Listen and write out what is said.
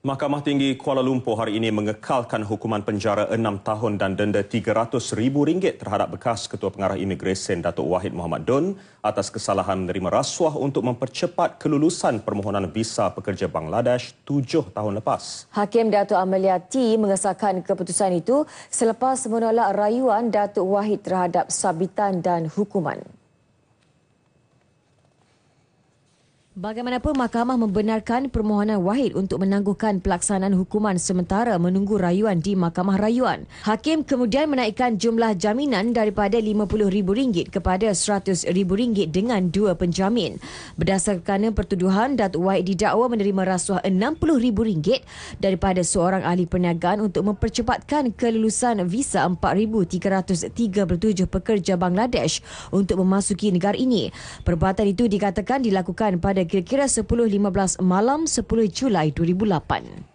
Mahkamah Tinggi Kuala Lumpur hari ini mengekalkan hukuman penjara enam tahun dan denda rm ringgit terhadap bekas Ketua Pengarah Imigresen Datuk Wahid Muhammad Don atas kesalahan menerima rasuah untuk mempercepat kelulusan permohonan visa pekerja Bangladesh tujuh tahun lepas. Hakim Datuk Amelia T mengesahkan keputusan itu selepas menolak rayuan Datuk Wahid terhadap sabitan dan hukuman. Bagaimanapun mahkamah membenarkan permohonan Wahid untuk menangguhkan pelaksanaan hukuman sementara menunggu rayuan di Mahkamah Rayuan. Hakim kemudian menaikkan jumlah jaminan daripada RM50,000 kepada RM100,000 dengan dua penjamin. Berdasarkan pertuduhan, Datuk Wahid didakwa menerima rasuah RM60,000 daripada seorang ahli perniagaan untuk mempercepatkan kelulusan visa 4,337 pekerja Bangladesh untuk memasuki negara ini. Perbuatan itu dikatakan dilakukan pada kira-kira 10.15 malam 10 Julai 2008.